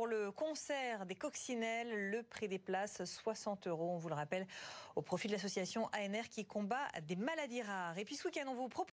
pour le concert des coccinelles. Le prix des places, 60 euros, on vous le rappelle, au profit de l'association ANR qui combat des maladies rares. Et puis ce vous propose